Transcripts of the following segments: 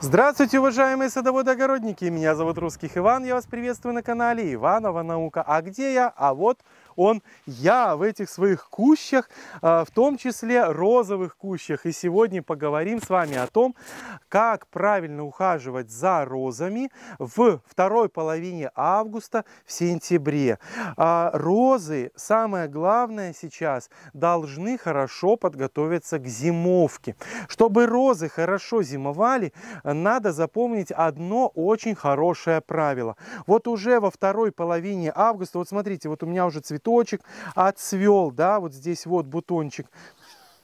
Здравствуйте, уважаемые садоводы-огородники! Меня зовут Русских Иван, я вас приветствую на канале Иванова Наука. А где я? А вот он я в этих своих кущах, а, в том числе розовых кущах. И сегодня поговорим с вами о том, как правильно ухаживать за розами в второй половине августа, в сентябре. А, розы, самое главное сейчас, должны хорошо подготовиться к зимовке. Чтобы розы хорошо зимовали, надо запомнить одно очень хорошее правило. Вот уже во второй половине августа, вот смотрите, вот у меня уже цветок цветочек отцвел, да, вот здесь вот бутончик,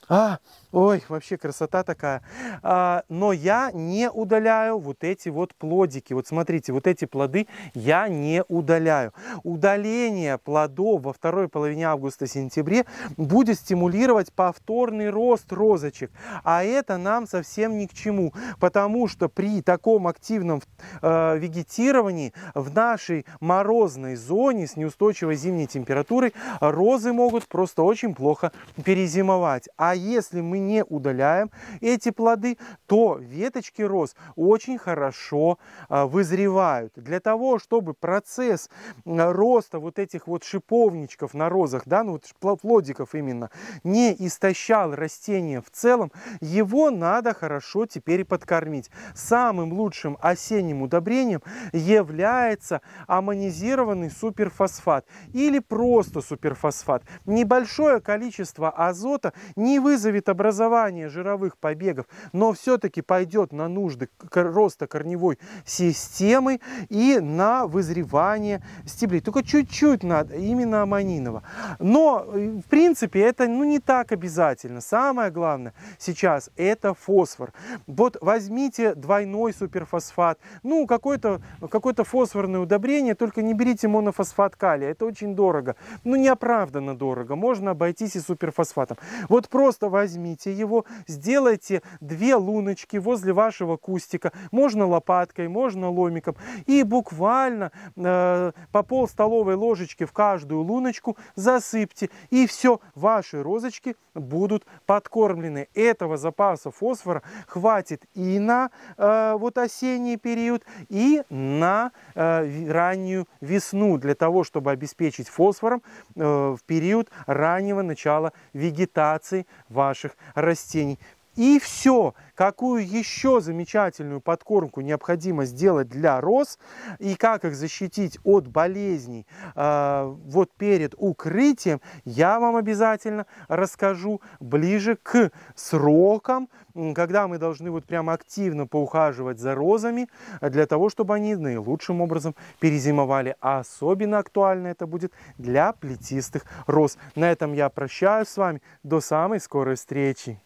а, ой, вообще красота такая. А, но я не удаляю вот эти вот плодики. Вот смотрите, вот эти плоды я не удаляю. Удаление плодов во второй половине августа-сентябре будет стимулировать повторный рост розочек. А это нам совсем ни к чему, потому что при таком активном э, вегетировании в нашей морозной зоне с неустойчивой зимней температурой розы могут просто очень плохо перезимовать. А а если мы не удаляем эти плоды, то веточки роз очень хорошо а, вызревают. Для того, чтобы процесс роста вот этих вот шиповничков на розах, да, ну вот плодиков именно, не истощал растение в целом, его надо хорошо теперь подкормить. Самым лучшим осенним удобрением является аммонизированный суперфосфат или просто суперфосфат. Небольшое количество азота не вызовет образование жировых побегов, но все-таки пойдет на нужды роста корневой системы и на вызревание стеблей. Только чуть-чуть надо, именно аммонинова. Но, э, в принципе, это ну, не так обязательно. Самое главное сейчас это фосфор. Вот возьмите двойной суперфосфат, ну, какое-то какое, -то, фосфорное удобрение, только не берите монофосфат калия, это очень дорого. Ну, неоправданно дорого, можно обойтись и суперфосфатом. Вот просто Просто возьмите его, сделайте две луночки возле вашего кустика. Можно лопаткой, можно ломиком. И буквально э, по пол столовой ложечки в каждую луночку засыпьте. И все, ваши розочки будут подкормлены. Этого запаса фосфора хватит и на э, вот осенний период, и на э, раннюю весну для того, чтобы обеспечить фосфором э, в период раннего начала вегетации ваших растений. И все. Какую еще замечательную подкормку необходимо сделать для роз и как их защитить от болезней э, вот перед укрытием, я вам обязательно расскажу ближе к срокам, когда мы должны вот прям активно поухаживать за розами для того, чтобы они наилучшим образом перезимовали. А особенно актуально это будет для плетистых роз. На этом я прощаюсь с вами. До самой скорой встречи!